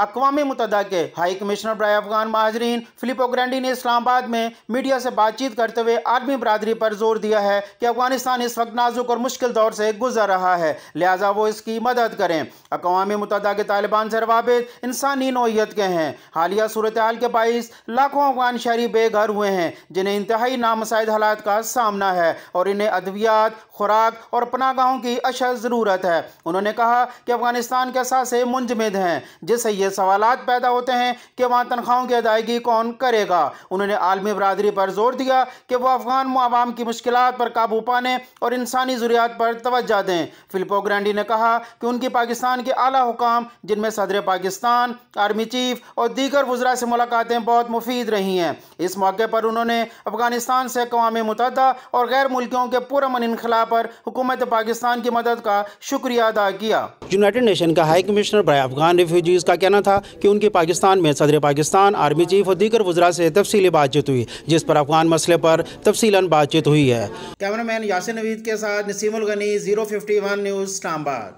अकवा मुतदा के high commissioner ब्राय अफगान महाजरीन फिलिपो ग्रैंडी ने इस्लामाबाद में मीडिया से बातचीत करते हुए आर्मी बरदरी पर जोर दिया है कि अफगानिस्तान इस वक्त नाजुक और मुश्किल दौर से गुजर रहा है लिहाजा वो इसकी मदद करें अकवा मुतदा के तालिबान से रवाबित इंसानी नोयत के हैं हालिया सूरत हाल के बाईस लाखों अफगान शहरी बेघर हुए हैं जिन्हें इंतहाई नामसाइद हालात का सामना है और इन्हें अद्वियात खुराक और पनागाहों की अशद ज़रूरत है उन्होंने कहा कि अफगानिस्तान के साथ मुंजमद हैं जिस सवाल पैदा होते हैं कि वहाँ तनख्वाहों की अदायगी कौन करेगा उन्होंने आलमी बरदरी पर जोर दिया कि वह अफगान आवाम की मुश्किल पर काबू पाने और इंसानी ज़रूरियात पर तोज्जा दें फिलिपो ग्रैंडी ने कहा कि उनकी पाकिस्तान के अला हुकाम जिनमें सदर पाकिस्तान आर्मी चीफ और दीगर वजरा से मुलाकातें बहुत मुफीद रही हैं इस मौके पर उन्होंने अफगानिस्तान से अकवा मुतहदा और गैर मुल्कियों के पुरमन इनखला पर हुकूमत पाकिस्तान की मदद का शुक्रिया अदा किया यूनाइटेड नेशन का हाई कमिश्नर अफगान रिफ्यूजीज का कहना कहना था कि उनकी पाकिस्तान में सदर पाकिस्तान आर्मी चीफ और दीगर वजरा से तफसली बातचीत हुई जिस पर अफगान मसले पर तफसीला बातचीत हुई है कैमरा मैन यासिन नवीद के साथ Naseemul Ghani zero fifty one news Islamabad